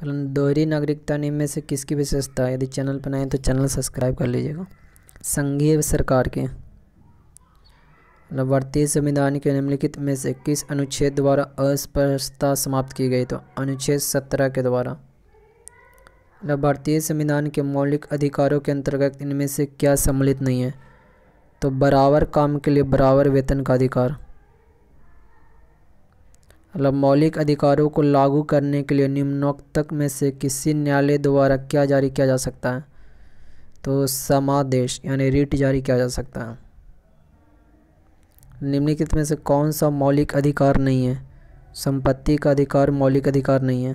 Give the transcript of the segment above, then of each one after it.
पहले दोहरी नागरिकता नियम में से किसकी विशेषता यदि चैनल पर नए तो चैनल सब्सक्राइब कर लीजिएगा संघीय सरकार के मतलब भारतीय संविधान के निम्नलिखित में से किस अनुच्छेद द्वारा अस्पष्टता समाप्त की गई तो अनुच्छेद सत्रह के द्वारा मतलब भारतीय संविधान के मौलिक अधिकारों के अंतर्गत इनमें से क्या सम्मिलित नहीं है तो बराबर काम के लिए बराबर वेतन का अधिकार मतलब मौलिक अधिकारों को लागू करने के लिए निम्नोक्त में से किसी न्यायालय द्वारा क्या जारी किया जा सकता है तो समादेश यानी रिट जारी किया जा सकता है निम्नलिखित में से कौन सा मौलिक अधिकार नहीं है संपत्ति का अधिकार मौलिक अधिकार नहीं है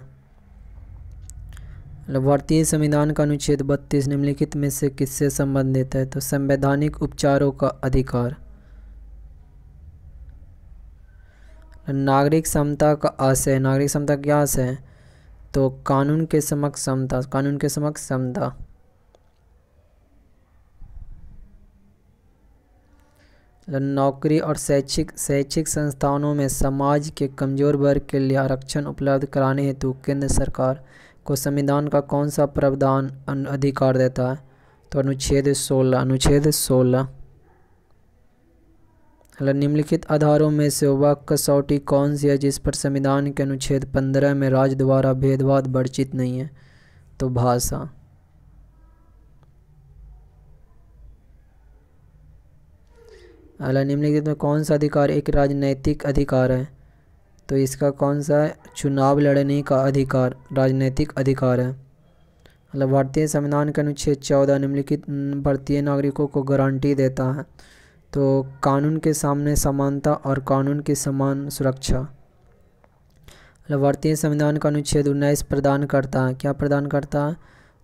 भारतीय मतलब संविधान का अनुच्छेद बत्तीस निम्नलिखित में से किससे संबंधित है तो संवैधानिक उपचारों का अधिकार नागरिक समता का आशय है नागरिक समता क्या आशय है तो कानून के समक्ष समता कानून के समक्ष समता नौकरी और शैक्षिक शैक्षिक संस्थानों में समाज के कमजोर वर्ग के लिए आरक्षण उपलब्ध कराने हेतु केंद्र सरकार को संविधान का कौन सा प्रावधान अधिकार देता है तो अनुच्छेद सोलह अनुच्छेद सोलह निम्नलिखित आधारों में से वह कसौटी कौन सी है जिस पर संविधान के अनुच्छेद पंद्रह में राज द्वारा भेदभाव वर्जित नहीं है तो भाषा अगला निम्नलिखित में कौन सा अधिकार एक राजनैतिक अधिकार है तो इसका कौन सा चुनाव लड़ने का अधिकार राजनैतिक अधिकार है मतलब भारतीय संविधान के अनुच्छेद चौदह निम्नलिखित भारतीय नागरिकों को गारंटी देता है तो कानून के सामने समानता और कानून की समान सुरक्षा भारतीय मतलब संविधान का अनुच्छेद उन्नीस प्रदान करता है क्या प्रदान करता है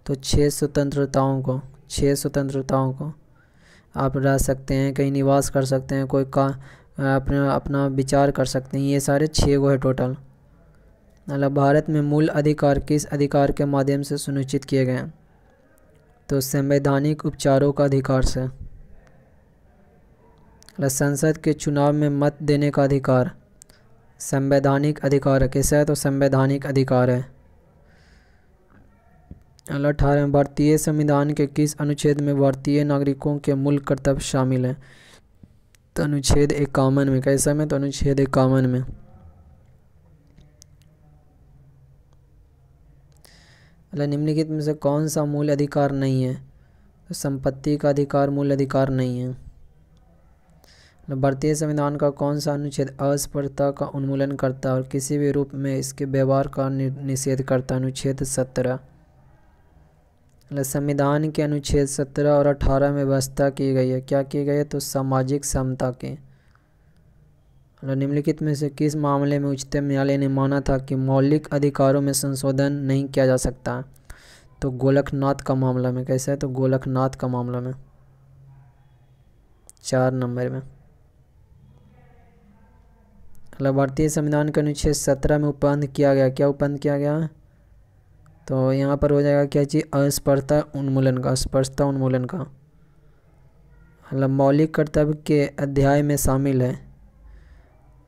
तो छः स्वतंत्रताओं को छः स्वतंत्रताओं को आप रह सकते हैं कहीं निवास कर सकते हैं कोई का अपना अपना विचार कर सकते हैं ये सारे छः गो है टोटल मतलब भारत में मूल अधिकार किस अधिकार के माध्यम से सुनिश्चित किए गए हैं तो संवैधानिक उपचारों का अधिकार से संसद के चुनाव में मत देने का अधिकार संवैधानिक अधिकार है कैसा है तो संवैधानिक अधिकार है अगला अठारह भारतीय संविधान के किस अनुच्छेद में भारतीय नागरिकों के मूल कर्तव्य शामिल हैं तो अनुच्छेद इक्यावन में कैसा में तो अनुच्छेद इक्यावन में अगला निम्नलिखित में से कौन सा मूल अधिकार नहीं है तो संपत्ति का अधिकार मूल अधिकार नहीं है भारतीय संविधान का कौन सा अनुच्छेद अस्पर्धता का उन्मूलन करता है और किसी भी रूप में इसके व्यवहार का निषेध करता अनुच्छेद सत्रह संविधान के अनुच्छेद सत्रह और अठारह में व्यवस्था की गई है क्या की गई है तो सामाजिक समता की निम्नलिखित में से किस मामले में उच्चतम न्यायालय ने माना था कि मौलिक अधिकारों में संशोधन नहीं किया जा सकता तो गोलखनाथ का मामला में कैसा है तो गोलखनाथ का मामला में चार नंबर में मतलब भारतीय संविधान के अनुच्छेद सत्रह में उपबंध किया गया क्या उपबंध किया गया तो यहाँ पर हो जाएगा क्या चीज़ अस्पर्शता उन्मूलन का स्पर्शता उन्मूलन का मतलब मौलिक कर्तव्य के अध्याय में शामिल है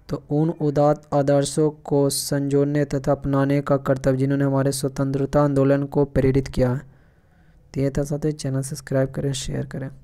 तो उन उदात आदर्शों को संजोने तथा अपनाने का कर्तव्य जिन्होंने हमारे स्वतंत्रता आंदोलन को प्रेरित किया है तो ये था ही चैनल सब्सक्राइब करें शेयर करें